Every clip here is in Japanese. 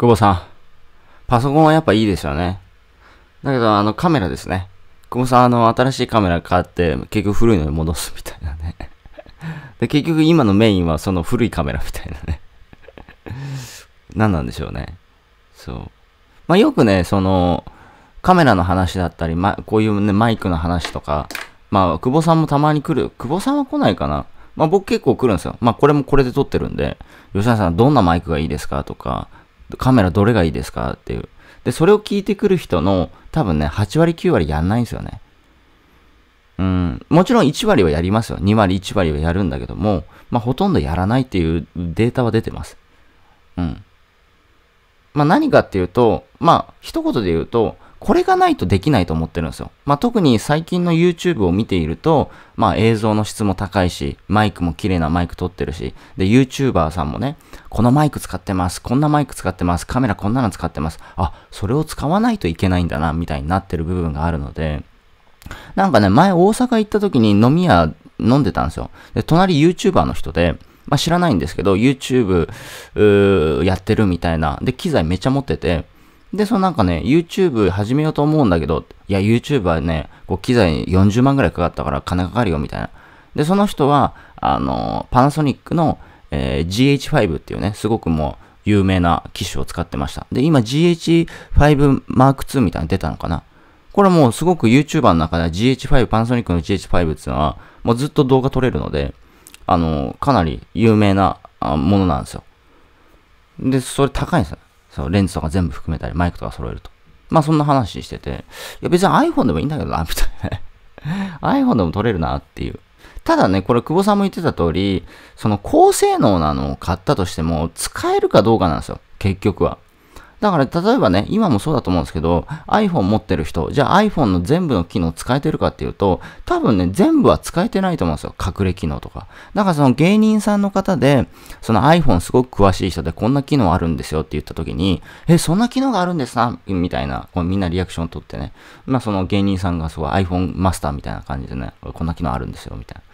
久保さん。パソコンはやっぱいいですよね。だけど、あの、カメラですね。久保さん、あの、新しいカメラ買って、結局古いのに戻すみたいなね。で、結局今のメインはその古いカメラみたいなね。何なんでしょうね。そう。まあ、よくね、その、カメラの話だったり、ま、こういうね、マイクの話とか、まあ、久保さんもたまに来る。久保さんは来ないかなまあ、僕結構来るんですよ。まあ、これもこれで撮ってるんで、吉田さんどんなマイクがいいですかとか、カメラどれがいいですかっていう。で、それを聞いてくる人の多分ね、8割9割やんないんですよね。うん、もちろん1割はやりますよ。2割1割はやるんだけども、まあほとんどやらないっていうデータは出てます。うん。まあ何かっていうと、まあ一言で言うと、これがないとできないと思ってるんですよ。まあ、特に最近の YouTube を見ていると、まあ、映像の質も高いし、マイクも綺麗なマイク撮ってるし、で、YouTuber さんもね、このマイク使ってます、こんなマイク使ってます、カメラこんなの使ってます、あ、それを使わないといけないんだな、みたいになってる部分があるので、なんかね、前大阪行った時に飲み屋飲んでたんですよ。で、隣 YouTuber の人で、まあ、知らないんですけど、YouTube やってるみたいな、で、機材めっちゃ持ってて、で、そのなんかね、YouTube 始めようと思うんだけど、いや、YouTube はね、こう機材40万ぐらいかかったから金かかるよ、みたいな。で、その人は、あの、パナソニックの、えー、GH5 っていうね、すごくもう有名な機種を使ってました。で、今 GH5M2 みたいに出たのかな。これもうすごく YouTuber の中で GH5、パナソニックの GH5 っていうのは、もうずっと動画撮れるので、あの、かなり有名なものなんですよ。で、それ高いんですよ。そう、レンズとか全部含めたり、マイクとか揃えると。まあそんな話してて、いや別に iPhone でもいいんだけどな、みたいな、ね。iPhone でも撮れるなっていう。ただね、これ久保さんも言ってた通り、その高性能なのを買ったとしても、使えるかどうかなんですよ。結局は。だから例えばね、今もそうだと思うんですけど、iPhone 持ってる人、じゃあ iPhone の全部の機能使えてるかっていうと、多分ね、全部は使えてないと思うんですよ。隠れ機能とか。だからその芸人さんの方で、その iPhone すごく詳しい人でこんな機能あるんですよって言った時に、え、そんな機能があるんですかみたいな、みんなリアクション取ってね。まあその芸人さんがすごい iPhone マスターみたいな感じでね、こんな機能あるんですよ、みたいな。だ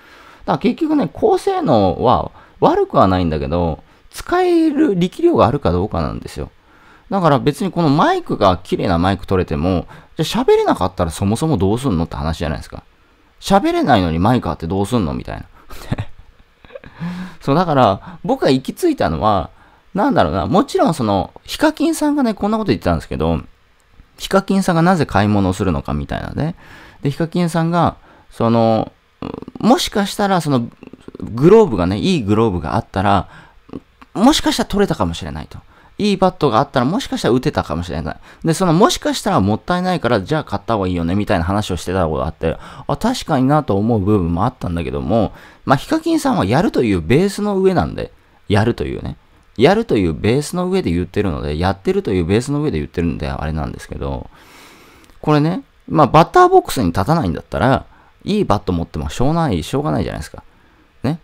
から結局ね、高性能は悪くはないんだけど、使える力量があるかどうかなんですよ。だから別にこのマイクが綺麗なマイク取れても、じゃ喋れなかったらそもそもどうすんのって話じゃないですか。喋れないのにマイクあってどうすんのみたいな。そう、だから僕が行き着いたのは、なんだろうな、もちろんその、ヒカキンさんがね、こんなこと言ってたんですけど、ヒカキンさんがなぜ買い物をするのかみたいなね。で、ヒカキンさんが、その、もしかしたらその、グローブがね、いいグローブがあったら、もしかしたら取れたかもしれないと。いいバットがあったらもしかしたら打てたかもしれない。で、そのもしかしたらもったいないから、じゃあ買った方がいいよね、みたいな話をしてたことがあって、あ、確かになと思う部分もあったんだけども、まあ、ヒカキンさんはやるというベースの上なんで、やるというね。やるというベースの上で言ってるので、やってるというベースの上で言ってるんで、あれなんですけど、これね、まあ、バッターボックスに立たないんだったら、いいバット持ってもしょうない、しょうがないじゃないですか。ね。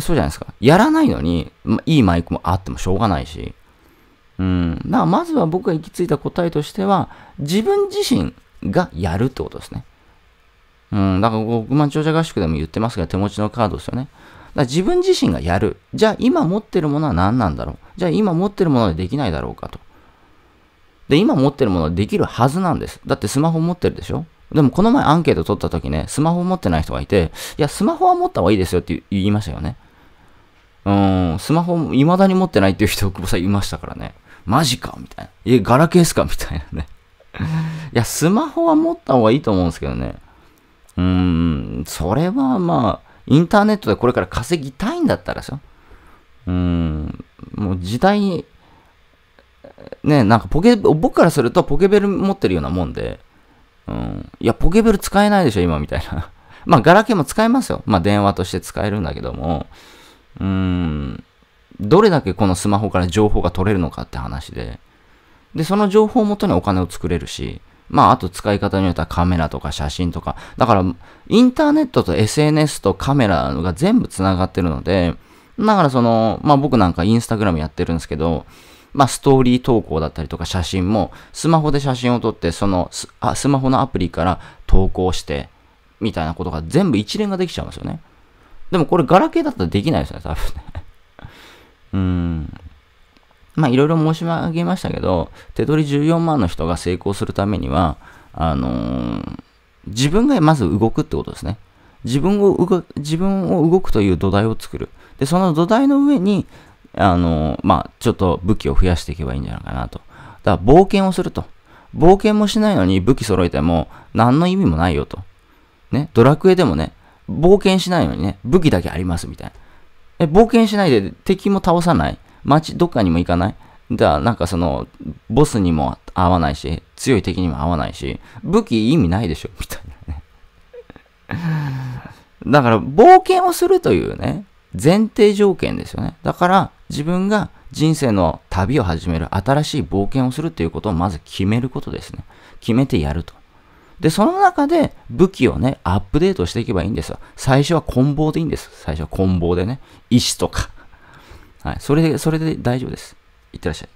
そうじゃないですか。やらないのに、ま、いいマイクもあってもしょうがないし、うん、だからまずは僕が行き着いた答えとしては、自分自身がやるってことですね。うん、だから億万長者合宿でも言ってますが、手持ちのカードですよね。だから自分自身がやる。じゃあ今持ってるものは何なんだろう。じゃあ今持ってるものでできないだろうかと。で、今持ってるものはできるはずなんです。だってスマホ持ってるでしょでもこの前アンケート取った時ね、スマホ持ってない人がいて、いや、スマホは持った方がいいですよって言いましたよね。うん、スマホ、未だに持ってないっていう人、久保さんいましたからね。マジかみたいな。え、ガラケーっすかみたいなね。いや、スマホは持った方がいいと思うんですけどね。うーん、それはまあ、インターネットでこれから稼ぎたいんだったらさ。うーん、もう時代に、ね、なんかポケ、僕からするとポケベル持ってるようなもんで、うん、いや、ポケベル使えないでしょ、今みたいな。まあ、ガラケーも使えますよ。まあ、電話として使えるんだけども、うーん、どれだけこのスマホから情報が取れるのかって話で、で、その情報をもとにお金を作れるし、まあ、あと使い方によってはカメラとか写真とか、だから、インターネットと SNS とカメラが全部繋がってるので、だからその、まあ僕なんかインスタグラムやってるんですけど、まあストーリー投稿だったりとか写真も、スマホで写真を撮って、そのスあスマホのアプリから投稿して、みたいなことが全部一連ができちゃうんですよね。でもこれガラケーだったらできないですね、多分ね。うん。まあ、いろいろ申し上げましたけど、手取り14万の人が成功するためには、あのー、自分がまず動くってことですね。自分を動自分を動くという土台を作る。で、その土台の上に、あのー、まあ、ちょっと武器を増やしていけばいいんじゃないかなと。だから、冒険をすると。冒険もしないのに武器揃えても、何の意味もないよと。ね、ドラクエでもね、冒険しないのにね、武器だけありますみたいな。え、冒険しないで敵も倒さない街、どっかにも行かないじゃあ、なんかその、ボスにも合わないし、強い敵にも合わないし、武器意味ないでしょ、みたいなね。だから、冒険をするというね、前提条件ですよね。だから、自分が人生の旅を始める、新しい冒険をするということをまず決めることですね。決めてやると。で、その中で武器をね、アップデートしていけばいいんですよ。最初は棍棒でいいんです。最初は棍棒でね。石とか。はい。それで、それで大丈夫です。いってらっしゃい。